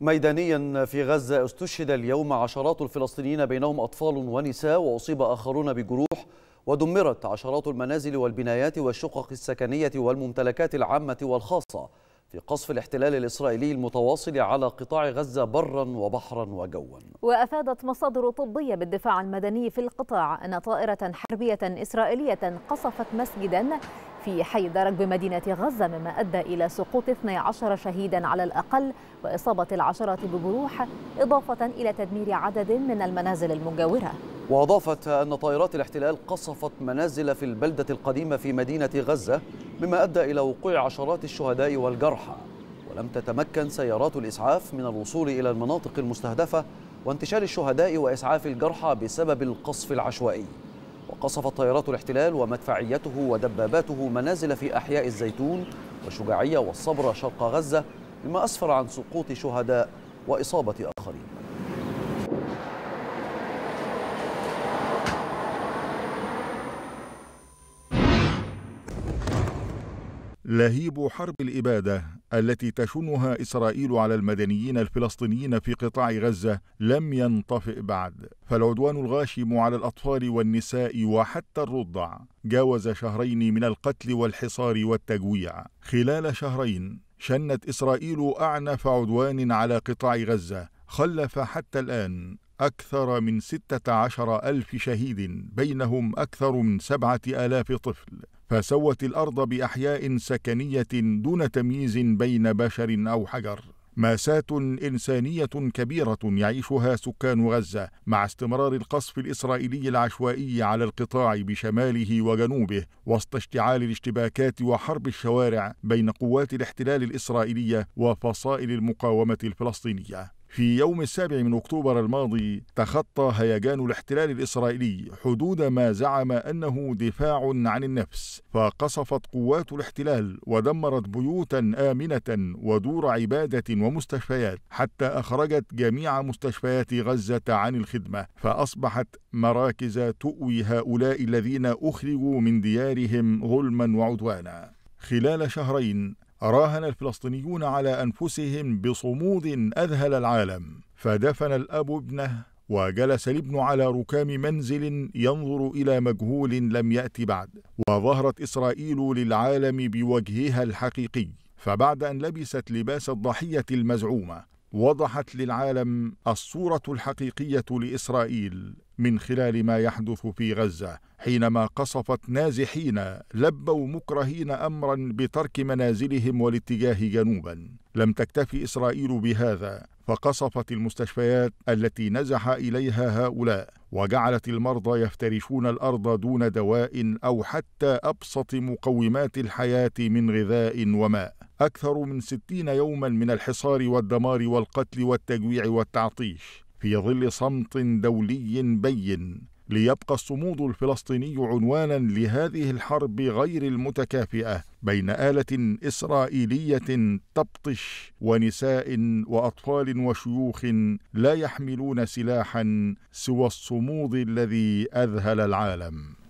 ميدانيا في غزة استشهد اليوم عشرات الفلسطينيين بينهم أطفال ونساء وأصيب آخرون بجروح ودمرت عشرات المنازل والبنايات والشقق السكنية والممتلكات العامة والخاصة في قصف الاحتلال الإسرائيلي المتواصل على قطاع غزة برا وبحرا وجوا وأفادت مصادر طبية بالدفاع المدني في القطاع أن طائرة حربية إسرائيلية قصفت مسجدا في حي درك بمدينة غزة مما أدى إلى سقوط 12 شهيدا على الأقل وإصابة العشرة بجروح إضافة إلى تدمير عدد من المنازل المجاورة وأضافت أن طائرات الاحتلال قصفت منازل في البلدة القديمة في مدينة غزة مما أدى إلى وقوع عشرات الشهداء والجرحى ولم تتمكن سيارات الإسعاف من الوصول إلى المناطق المستهدفة وانتشار الشهداء وإسعاف الجرحى بسبب القصف العشوائي قصفت طائرات الاحتلال ومدفعيته ودباباته منازل في أحياء الزيتون والشجاعية والصبر شرق غزة مما أسفر عن سقوط شهداء وإصابة آخرين لهيب حرب الإبادة التي تشنها إسرائيل على المدنيين الفلسطينيين في قطاع غزة لم ينطفئ بعد فالعدوان الغاشم على الأطفال والنساء وحتى الرضع جاوز شهرين من القتل والحصار والتجويع خلال شهرين شنت إسرائيل أعنف عدوان على قطاع غزة خلف حتى الآن أكثر من ستة عشر ألف شهيد بينهم أكثر من سبعة آلاف طفل فسوت الأرض بأحياء سكنية دون تمييز بين بشر أو حجر ماسات إنسانية كبيرة يعيشها سكان غزة مع استمرار القصف الإسرائيلي العشوائي على القطاع بشماله وجنوبه وسط اشتعال الاشتباكات وحرب الشوارع بين قوات الاحتلال الإسرائيلية وفصائل المقاومة الفلسطينية في يوم السابع من أكتوبر الماضي تخطى هيجان الاحتلال الإسرائيلي حدود ما زعم أنه دفاع عن النفس فقصفت قوات الاحتلال ودمرت بيوتا آمنة ودور عبادة ومستشفيات حتى أخرجت جميع مستشفيات غزة عن الخدمة فأصبحت مراكز تؤوي هؤلاء الذين أخرجوا من ديارهم ظلما وعدوانا خلال شهرين راهن الفلسطينيون على أنفسهم بصمود أذهل العالم فدفن الأب ابنه وجلس الابن على ركام منزل ينظر إلى مجهول لم يأت بعد وظهرت إسرائيل للعالم بوجهها الحقيقي فبعد أن لبست لباس الضحية المزعومة وضحت للعالم الصوره الحقيقيه لاسرائيل من خلال ما يحدث في غزه حينما قصفت نازحين لبوا مكرهين امرا بترك منازلهم والاتجاه جنوبا لم تكتف اسرائيل بهذا فقصفت المستشفيات التي نزح اليها هؤلاء وجعلت المرضى يفترشون الارض دون دواء او حتى ابسط مقومات الحياه من غذاء وماء أكثر من ستين يوما من الحصار والدمار والقتل والتجويع والتعطيش في ظل صمت دولي بين ليبقى الصمود الفلسطيني عنوانا لهذه الحرب غير المتكافئه بين اله اسرائيليه تبطش ونساء واطفال وشيوخ لا يحملون سلاحا سوى الصمود الذي اذهل العالم